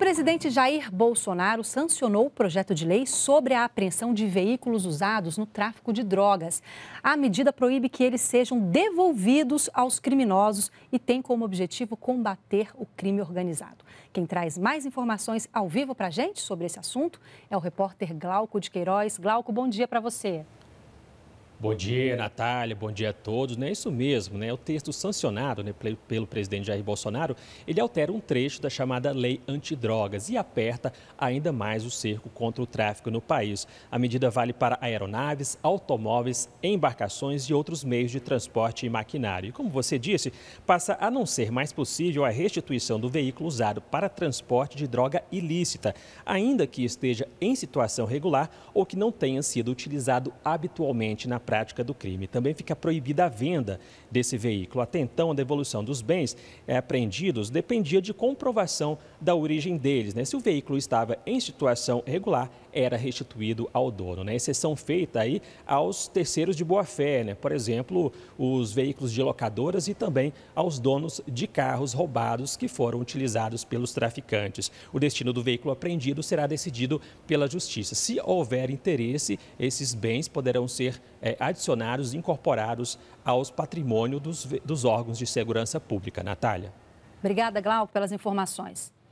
presidente Jair Bolsonaro sancionou o projeto de lei sobre a apreensão de veículos usados no tráfico de drogas. A medida proíbe que eles sejam devolvidos aos criminosos e tem como objetivo combater o crime organizado. Quem traz mais informações ao vivo para a gente sobre esse assunto é o repórter Glauco de Queiroz. Glauco, bom dia para você. Bom dia, Natália, bom dia a todos. É isso mesmo, né? O texto sancionado né, pelo presidente Jair Bolsonaro, ele altera um trecho da chamada Lei Antidrogas e aperta ainda mais o cerco contra o tráfico no país. A medida vale para aeronaves, automóveis, embarcações e outros meios de transporte e maquinário. E como você disse, passa a não ser mais possível a restituição do veículo usado para transporte de droga ilícita, ainda que esteja em situação regular ou que não tenha sido utilizado habitualmente na prática do crime. Também fica proibida a venda desse veículo. Até então, a devolução dos bens é apreendidos dependia de comprovação da origem deles. Né? Se o veículo estava em situação regular, era restituído ao dono. Né? Exceção feita aí aos terceiros de boa-fé, né? por exemplo, os veículos de locadoras e também aos donos de carros roubados que foram utilizados pelos traficantes. O destino do veículo apreendido será decidido pela Justiça. Se houver interesse, esses bens poderão ser é, adicionados e incorporados aos patrimônio dos, dos órgãos de segurança pública. Natália. Obrigada, Glau, pelas informações.